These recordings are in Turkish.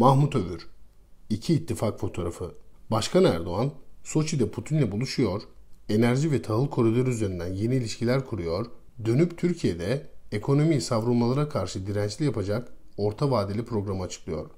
Mahmut Övür. İki ittifak fotoğrafı. Başkan Erdoğan, Soçi'de Putin'le buluşuyor, enerji ve tahıl koridoru üzerinden yeni ilişkiler kuruyor, dönüp Türkiye'de ekonomiyi savrulmalara karşı dirençli yapacak orta vadeli programı açıklıyor.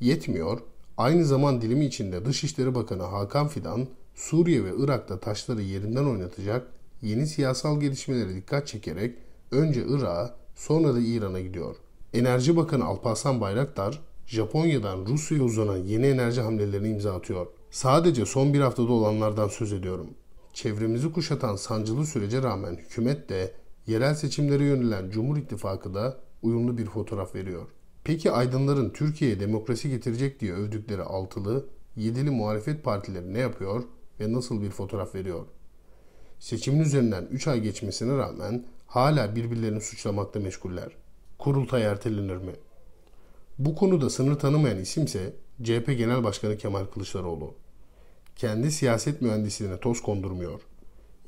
Yetmiyor, aynı zaman dilimi içinde Dışişleri Bakanı Hakan Fidan, Suriye ve Irak'ta taşları yerinden oynatacak yeni siyasal gelişmelere dikkat çekerek önce Irak'a sonra da İran'a gidiyor. Enerji Bakanı Alparslan Bayraktar, Japonya'dan Rusya'ya uzanan yeni enerji hamlelerini imza atıyor. Sadece son bir haftada olanlardan söz ediyorum. Çevremizi kuşatan sancılı sürece rağmen hükümet de yerel seçimlere yönelen Cumhur İttifakı da uyumlu bir fotoğraf veriyor. Peki aydınların Türkiye'ye demokrasi getirecek diye övdükleri altılı, yedili muhalefet partileri ne yapıyor ve nasıl bir fotoğraf veriyor? Seçimin üzerinden 3 ay geçmesine rağmen hala birbirlerini suçlamakta meşguller. Kurultay ertelenir mi?'' Bu konuda sınır tanımayan isimse CHP Genel Başkanı Kemal Kılıçdaroğlu. Kendi siyaset mühendisliğine toz kondurmuyor.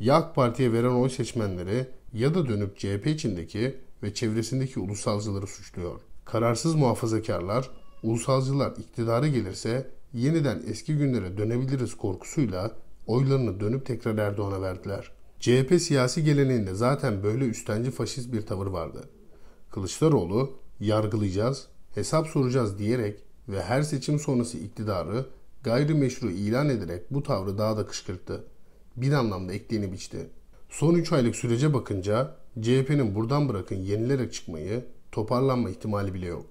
Ya AK Parti'ye veren oy seçmenleri ya da dönüp CHP içindeki ve çevresindeki ulusalcıları suçluyor. Kararsız muhafazakarlar, ulusalcılar iktidara gelirse yeniden eski günlere dönebiliriz korkusuyla oylarını dönüp tekrar Erdoğan'a verdiler. CHP siyasi geleneğinde zaten böyle üstenci faşist bir tavır vardı. Kılıçdaroğlu yargılayacağız, hesap soracağız diyerek ve her seçim sonrası iktidarı gayrimeşru ilan ederek bu tavrı daha da kışkırttı. Bir anlamda ekleğini biçti. Son 3 aylık sürece bakınca CHP'nin buradan bırakın yenilerek çıkmayı, toparlanma ihtimali bile yok.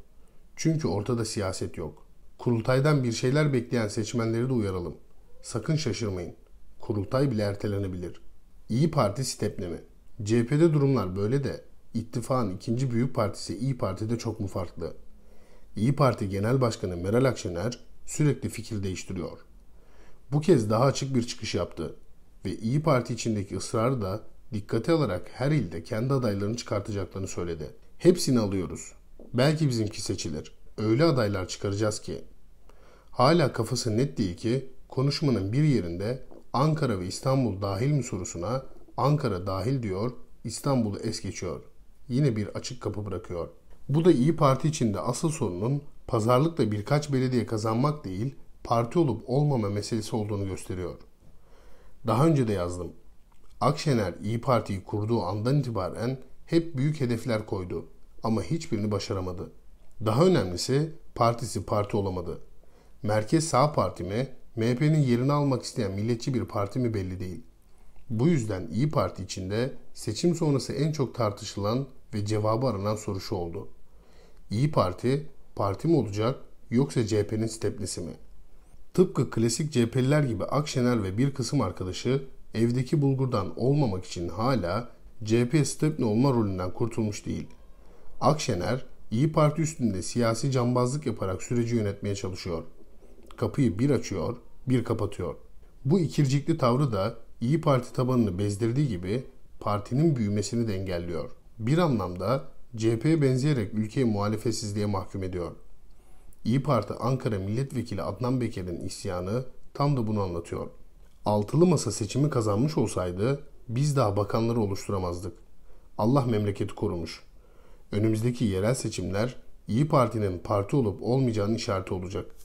Çünkü ortada siyaset yok. Kurultaydan bir şeyler bekleyen seçmenleri de uyaralım. Sakın şaşırmayın. Kurultay bile ertelenebilir. İyi Parti stepleme. CHP'de durumlar böyle de ittifakın ikinci büyük partisi İyi Parti'de çok mu farklı?'' İyi Parti Genel Başkanı Meral Akşener sürekli fikir değiştiriyor. Bu kez daha açık bir çıkış yaptı ve İyi Parti içindeki ısrarı da dikkate alarak her ilde kendi adaylarını çıkartacaklarını söyledi. Hepsini alıyoruz. Belki bizimki seçilir. Öyle adaylar çıkaracağız ki. Hala kafası net değil ki konuşmanın bir yerinde Ankara ve İstanbul dahil mi sorusuna Ankara dahil diyor, İstanbul'u es geçiyor. Yine bir açık kapı bırakıyor. Bu da İyi Parti içinde asıl sorunun pazarlıkla birkaç belediye kazanmak değil, parti olup olmama meselesi olduğunu gösteriyor. Daha önce de yazdım. Akşener İyi Parti'yi kurduğu andan itibaren hep büyük hedefler koydu ama hiçbirini başaramadı. Daha önemlisi partisi parti olamadı. Merkez Sağ Parti mi, MHP'nin yerini almak isteyen milletçi bir parti mi belli değil. Bu yüzden İyi Parti içinde seçim sonrası en çok tartışılan ve cevabı aranan soru şu oldu. İyi Parti parti mi olacak yoksa CHP'nin steplisi mi? Tıpkı klasik CHP'liler gibi Akşener ve bir kısım arkadaşı evdeki bulgurdan olmamak için hala CHP stepne olma rolünden kurtulmuş değil. Akşener, İyi Parti üstünde siyasi cambazlık yaparak süreci yönetmeye çalışıyor. Kapıyı bir açıyor, bir kapatıyor. Bu ikircikli tavrı da İyi Parti tabanını bezdirdiği gibi partinin büyümesini de engelliyor. Bir anlamda CHP'ye benzeyerek ülkeyi muhalefetsizliğe mahkum ediyor. İyi Parti Ankara Milletvekili Adnan Bekir'in isyanı tam da bunu anlatıyor. Altılı masa seçimi kazanmış olsaydı biz daha bakanları oluşturamazdık. Allah memleketi korumuş. Önümüzdeki yerel seçimler İyi Parti'nin parti olup olmayacağının işareti olacak.